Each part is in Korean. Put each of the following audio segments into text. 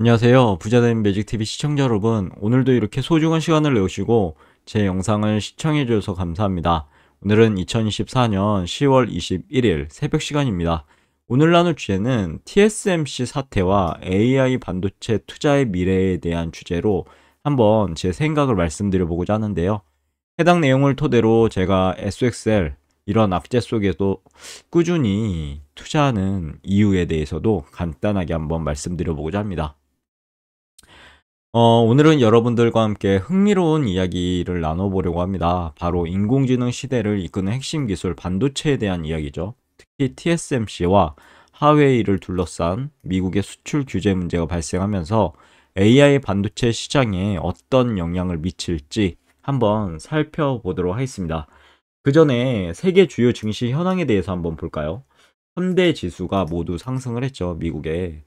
안녕하세요. 부자된 매직TV 시청자 여러분. 오늘도 이렇게 소중한 시간을 내오시고 제 영상을 시청해주셔서 감사합니다. 오늘은 2024년 10월 21일 새벽 시간입니다. 오늘 나눌 주제는 TSMC 사태와 AI 반도체 투자의 미래에 대한 주제로 한번 제 생각을 말씀드려보고자 하는데요. 해당 내용을 토대로 제가 SXL 이런 악재 속에도 꾸준히 투자하는 이유에 대해서도 간단하게 한번 말씀드려보고자 합니다. 어, 오늘은 여러분들과 함께 흥미로운 이야기를 나눠보려고 합니다. 바로 인공지능 시대를 이끄는 핵심 기술 반도체에 대한 이야기죠. 특히 TSMC와 하웨이를 둘러싼 미국의 수출 규제 문제가 발생하면서 AI 반도체 시장에 어떤 영향을 미칠지 한번 살펴보도록 하겠습니다. 그 전에 세계 주요 증시 현황에 대해서 한번 볼까요? 3대 지수가 모두 상승을 했죠, 미국에.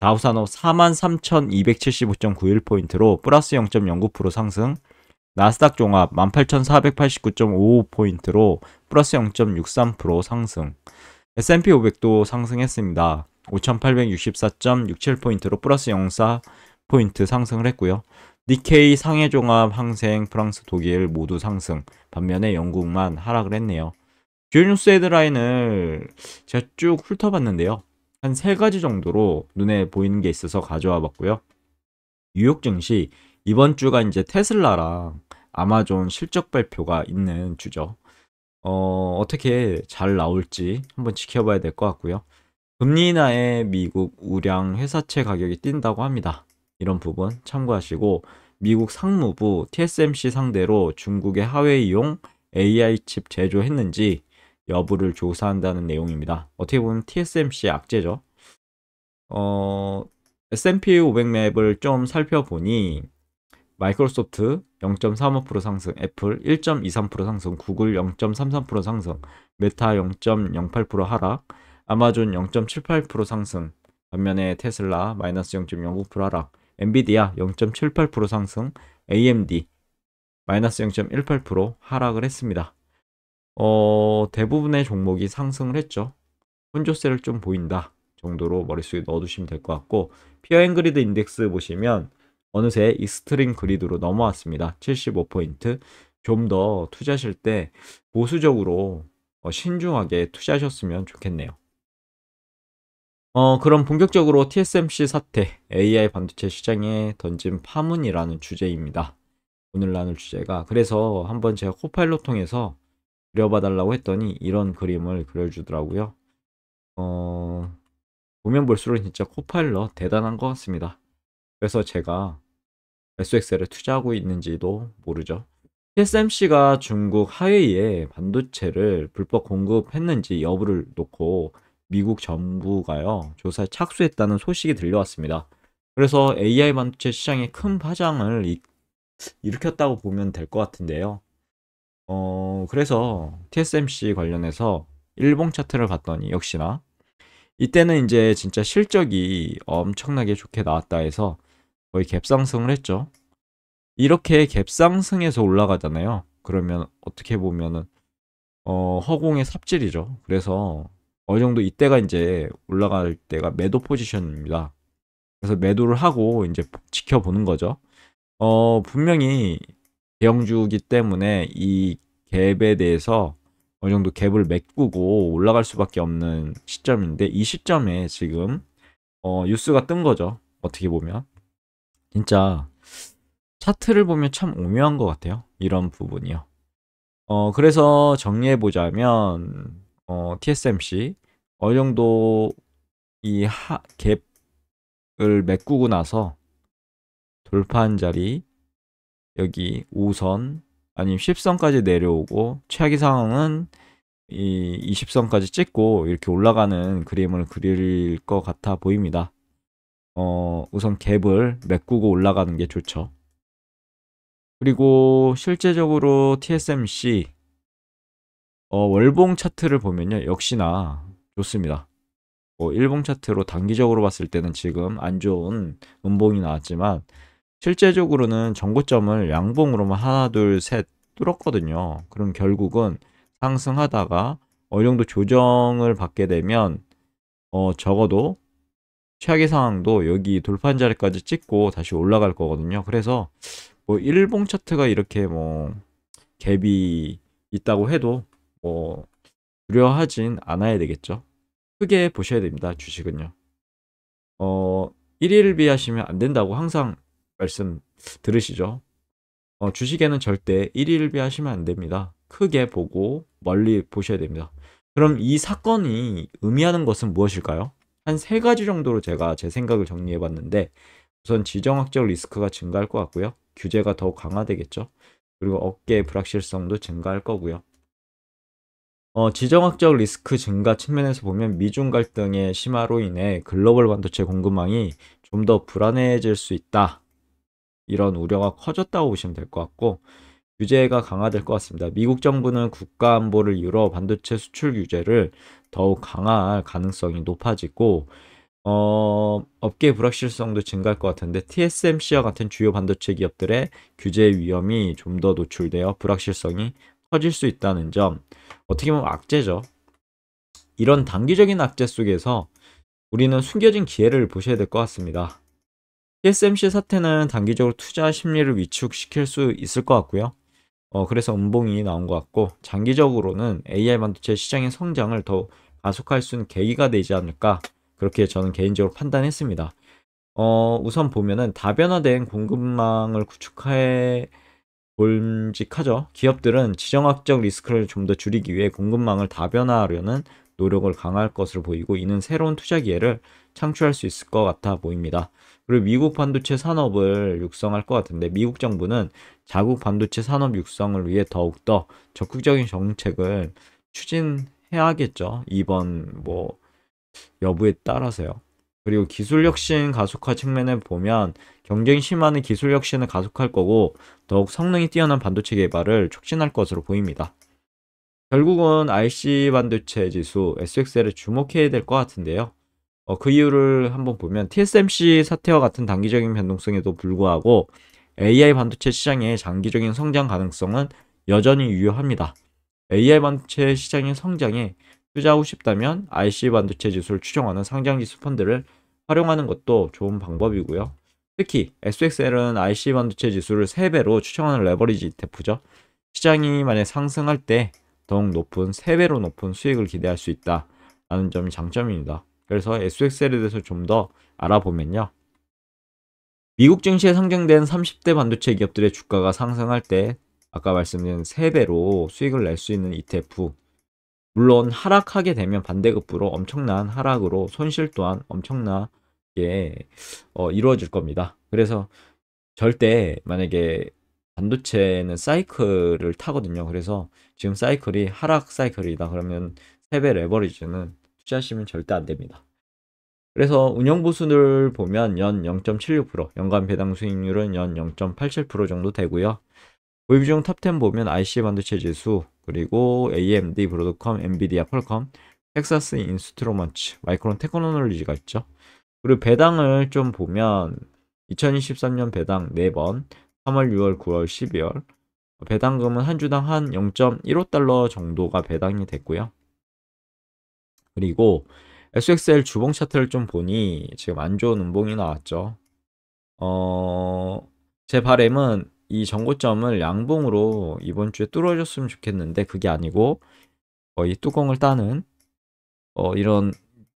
다우산업 43,275.91포인트로 플러스 0.09% 상승, 나스닥 종합 18,489.55포인트로 플러스 0.63% 상승, S&P 500도 상승했습니다. 5,864.67포인트로 플러스 0.4포인트 상승을 했고요. 니케이 상해 종합 항생 프랑스 독일 모두 상승 반면에 영국만 하락을 했네요. 주요 뉴스 헤드라인을 제가 쭉 훑어봤는데요. 한세 가지 정도로 눈에 보이는 게 있어서 가져와 봤고요. 뉴욕 증시 이번 주가 이제 테슬라랑 아마존 실적 발표가 있는 주죠. 어, 어떻게 잘 나올지 한번 지켜봐야 될 것 같고요. 금리 인하에 미국 우량 회사채 가격이 뛴다고 합니다. 이런 부분 참고하시고 미국 상무부 TSMC 상대로 중국의 하웨이용 AI 칩 제조했는지 여부를 조사한다는 내용입니다. 어떻게 보면 TSMC의 악재죠. 어, S&P 500 맵을 좀 살펴보니 마이크로소프트 0.35% 상승, 애플 1.23% 상승, 구글 0.33% 상승, 메타 0.08% 하락, 아마존 0.78% 상승, 반면에 테슬라 마이너스 0.09% 하락, 엔비디아 0.78% 상승, AMD 마이너스 0.18% 하락을 했습니다. 어, 대부분의 종목이 상승을 했죠. 혼조세를 좀 보인다 정도로 머릿속에 넣어두시면 될 것 같고 피어앤그리드 인덱스 보시면 어느새 익스트림 그리드로 넘어왔습니다. 75포인트 좀 더 투자하실 때 보수적으로 어, 신중하게 투자하셨으면 좋겠네요. 어, 그럼 본격적으로 TSMC 사태, AI 반도체 시장에 던진 파문이라는 주제입니다. 오늘 나눌 주제가 그래서 한번 제가 코파일로 통해서 그려봐달라고 했더니 이런 그림을 그려주더라고요. 어, 보면 볼수록 진짜 코파일러 대단한 것 같습니다. 그래서 제가 SXL에 투자하고 있는지도 모르죠. TSMC가 중국 하웨이에 반도체를 불법 공급했는지 여부를 놓고 미국 정부가요 조사에 착수했다는 소식이 들려왔습니다. 그래서 AI 반도체 시장에 큰 파장을 이, 일으켰다고 보면 될 것 같은데요. 어, 그래서 TSMC 관련해서 일봉 차트를 봤더니 역시나 이때는 이제 진짜 실적이 엄청나게 좋게 나왔다 해서 거의 갭상승을 했죠. 이렇게 갭상승해서 올라가잖아요. 그러면 어떻게 보면은 어, 허공의 삽질이죠. 그래서 어느 정도 이때가 이제 올라갈 때가 매도 포지션입니다. 그래서 매도를 하고 이제 지켜보는 거죠. 어, 분명히 대형주기 때문에 이 갭에 대해서 어느 정도 갭을 메꾸고 올라갈 수밖에 없는 시점인데 이 시점에 지금 어, 뉴스가 뜬 거죠. 어떻게 보면 진짜 차트를 보면 참 오묘한 것 같아요. 이런 부분이요. 어, 그래서 정리해 보자면 어, TSMC 어느 정도 이 하, 갭을 메꾸고 나서 돌파한 자리 여기 5선 아니면 10선까지 내려오고 최악의 상황은 이 20선까지 찍고 이렇게 올라가는 그림을 그릴 것 같아 보입니다. 어, 우선 갭을 메꾸고 올라가는 게 좋죠. 그리고 실제적으로 TSMC 어, 월봉 차트를 보면요. 역시나 좋습니다. 뭐 일봉 차트로 단기적으로 봤을 때는 지금 안 좋은 음봉이 나왔지만 실제적으로는 정고점을 양봉으로만 하나 둘 셋 뚫었거든요 그럼 결국은 상승하다가 어느 정도 조정을 받게 되면 어 적어도 최악의 상황도 여기 돌판 자리까지 찍고 다시 올라갈 거거든요 그래서 뭐 일봉 차트가 이렇게 뭐 갭이 있다고 해도 뭐 두려워하진 않아야 되겠죠 크게 보셔야 됩니다 주식은요 어 1일 비하시면 안 된다고 항상 말씀 들으시죠? 어, 주식에는 절대 일일비 하시면 안 됩니다. 크게 보고 멀리 보셔야 됩니다. 그럼 이 사건이 의미하는 것은 무엇일까요? 한 세 가지 정도로 제가 제 생각을 정리해 봤는데 우선 지정학적 리스크가 증가할 것 같고요. 규제가 더 강화되겠죠. 그리고 어깨 의 불확실성도 증가할 거고요. 어, 지정학적 리스크 증가 측면에서 보면 미중 갈등의 심화로 인해 글로벌 반도체 공급망이 좀 더 불안해질 수 있다. 이런 우려가 커졌다고 보시면 될 것 같고 규제가 강화될 것 같습니다. 미국 정부는 국가 안보를 이유로 반도체 수출 규제를 더욱 강화할 가능성이 높아지고 어, 업계 불확실성도 증가할 것 같은데 TSMC와 같은 주요 반도체 기업들의 규제 위험이 좀 더 노출되어 불확실성이 커질 수 있다는 점 어떻게 보면 악재죠. 이런 단기적인 악재 속에서 우리는 숨겨진 기회를 보셔야 될 것 같습니다. TSMC 사태는 단기적으로 투자 심리를 위축시킬 수 있을 것 같고요. 어, 그래서 음봉이 나온 것 같고 장기적으로는 AI 반도체 시장의 성장을 더 가속할 수 있는 계기가 되지 않을까 그렇게 저는 개인적으로 판단했습니다. 어, 우선 보면은 다변화된 공급망을 구축해 볼직하죠. 기업들은 지정학적 리스크를 좀 더 줄이기 위해 공급망을 다변화하려는 노력을 강할 화 것으로 보이고 이는 새로운 투자 기회를 창출할 수 있을 것 같아 보입니다. 그리고 미국 반도체 산업을 육성할 것 같은데 미국 정부는 자국 반도체 산업 육성을 위해 더욱더 적극적인 정책을 추진해야겠죠. 이번 뭐 여부에 따라서요. 그리고 기술 혁신 가속화 측면에 보면 경쟁이 심하는 기술 혁신을 가속할 거고 더욱 성능이 뛰어난 반도체 개발을 촉진할 것으로 보입니다. 결국은 IC 반도체 지수 SXL에 주목해야 될 것 같은데요. 어, 그 이유를 한번 보면 TSMC 사태와 같은 단기적인 변동성에도 불구하고 AI 반도체 시장의 장기적인 성장 가능성은 여전히 유효합니다. AI 반도체 시장의 성장에 투자하고 싶다면 IC 반도체 지수를 추정하는 상장 지수 펀드를 활용하는 것도 좋은 방법이고요. 특히 SXL은 IC 반도체 지수를 3배로 추정하는 레버리지 이테프죠. 시장이 만약 상승할 때 더욱 높은 3배로 높은 수익을 기대할 수있다는 점이 장점입니다. 그래서 SXL에 대해서 좀 더 알아보면요. 미국 증시에 상장된 30대 반도체 기업들의 주가가 상승할 때 아까 말씀드린 3배로 수익을 낼 수 있는 ETF 물론 하락하게 되면 반대급부로 엄청난 하락으로 손실 또한 엄청나게 어, 이루어질 겁니다. 그래서 절대 만약에 반도체는 사이클을 타거든요. 그래서 지금 사이클이 하락 사이클이다. 그러면 3배 레버리지는 투자하시면 절대 안 됩니다. 그래서 운영보수를 보면 연 0.76%, 연간 배당 수익률은 연 0.87% 정도 되고요. 보유 비중 탑10 보면 IC 반도체 지수, 그리고 AMD, 브로드컴, 엔비디아, 펄컴, 텍사스 인스트로먼츠, 마이크론 테크노놀리지가 있죠. 그리고 배당을 좀 보면 2023년 배당 4번, 3월, 6월, 9월, 12월 배당금은 한 주당 한 0.15달러 정도가 배당이 됐고요. 그리고 SXL 주봉 차트를 좀 보니 지금 안 좋은 음봉이 나왔죠. 어, 제 바램은 이 전고점을 양봉으로 이번 주에 뚫어줬으면 좋겠는데 그게 아니고 거의 뚜껑을 따는 어, 이런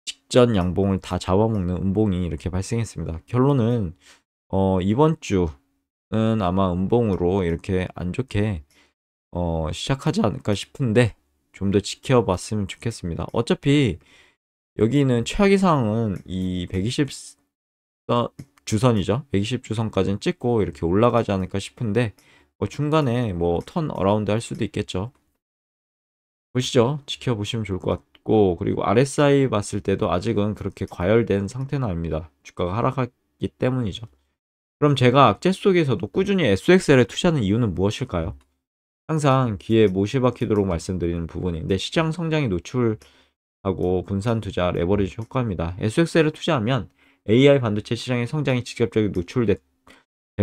직전 양봉을 다 잡아먹는 음봉이 이렇게 발생했습니다. 결론은 어, 이번 주는 아마 음봉으로 이렇게 안 좋게 어, 시작하지 않을까 싶은데 좀더 지켜봤으면 좋겠습니다. 어차피 여기는 최악의 상황은 이 120 주선이죠. 120 주선까지는 찍고 이렇게 올라가지 않을까 싶은데 뭐 중간에 뭐 턴 어라운드 할 수도 있겠죠. 보시죠. 지켜보시면 좋을 것 같고 그리고 RSI 봤을 때도 아직은 그렇게 과열된 상태는 아닙니다. 주가가 하락하기 때문이죠. 그럼 제가 악재 속에서도 꾸준히 SXL에 투자하는 이유는 무엇일까요? 항상 귀에 못이 박히도록 말씀드리는 부분인데 시장 성장이 노출하고 분산 투자 레버리지 효과입니다. SXL에 투자하면 AI 반도체 시장의 성장이 직접적으로 노출될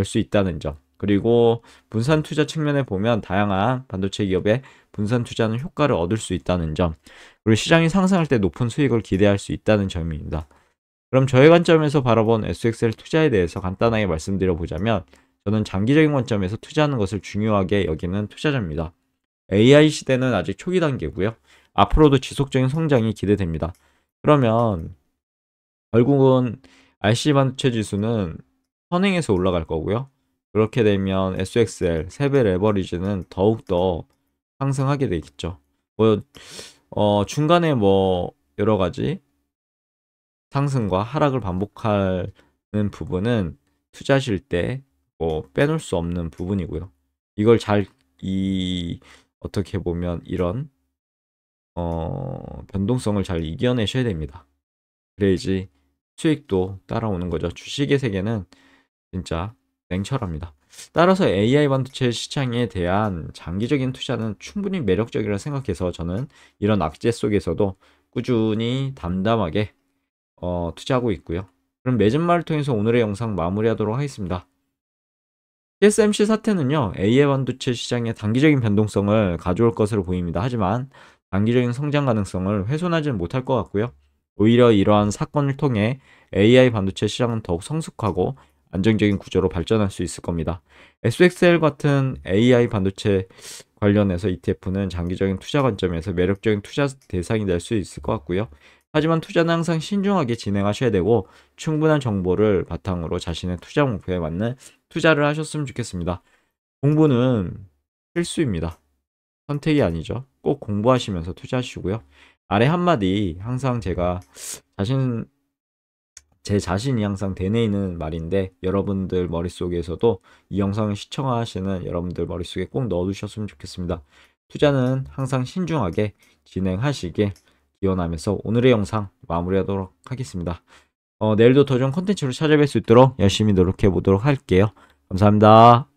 수 있다는 점. 그리고 분산 투자 측면에 보면 다양한 반도체 기업의 분산 투자는 효과를 얻을 수 있다는 점. 그리고 시장이 상승할 때 높은 수익을 기대할 수 있다는 점입니다. 그럼 저의 관점에서 바라본 SXL 투자에 대해서 간단하게 말씀드려 보자면 저는 장기적인 관점에서 투자하는 것을 중요하게 여기는 투자자입니다. AI 시대는 아직 초기 단계고요. 앞으로도 지속적인 성장이 기대됩니다. 그러면 결국은 RC 반도체 지수는 선행에서 올라갈 거고요. 그렇게 되면 SXL, 세배 레버리지는 더욱더 상승하게 되겠죠. 뭐, 어, 중간에 뭐, 여러 가지 상승과 하락을 반복하는 부분은 투자하실 때뭐 빼놓을 수 없는 부분이고요. 이걸 잘 이 어떻게 보면 이런 어 변동성을 잘 이겨내셔야 됩니다. 그래야지 수익도 따라오는 거죠. 주식의 세계는 진짜 냉철합니다. 따라서 AI 반도체 시장에 대한 장기적인 투자는 충분히 매력적이라 생각해서 저는 이런 악재 속에서도 꾸준히 담담하게 어, 투자하고 있고요. 그럼 매진말을 통해서 오늘의 영상 마무리하도록 하겠습니다. TSMC 사태는요, a i 반도체 시장에 단기적인 변동성을 가져올 것으로 보입니다. 하지만 단기적인 성장 가능성을 훼손하지는 못할 것 같고요. 오히려 이러한 사건을 통해 AI 반도체 시장은 더욱 성숙하고 안정적인 구조로 발전할 수 있을 겁니다. SXL 같은 AI 반도체 관련해서 ETF는 장기적인 투자 관점에서 매력적인 투자 대상이 될 수 있을 것 같고요. 하지만 투자는 항상 신중하게 진행하셔야 되고 충분한 정보를 바탕으로 자신의 투자 목표에 맞는 투자를 하셨으면 좋겠습니다. 공부는 필수입니다. 선택이 아니죠. 꼭 공부하시면서 투자하시고요. 아래 한마디 항상 제가 자신 제 자신이 항상 되뇌이는 말인데 여러분들 머릿속에서도 이 영상을 시청하시는 여러분들 머릿속에 꼭 넣어두셨으면 좋겠습니다. 투자는 항상 신중하게 진행하시길 기원하면서 오늘의 영상 마무리하도록 하겠습니다. 어, 내일도 더 좋은 컨텐츠로 찾아뵐 수 있도록 열심히 노력해 보도록 할게요. 감사합니다.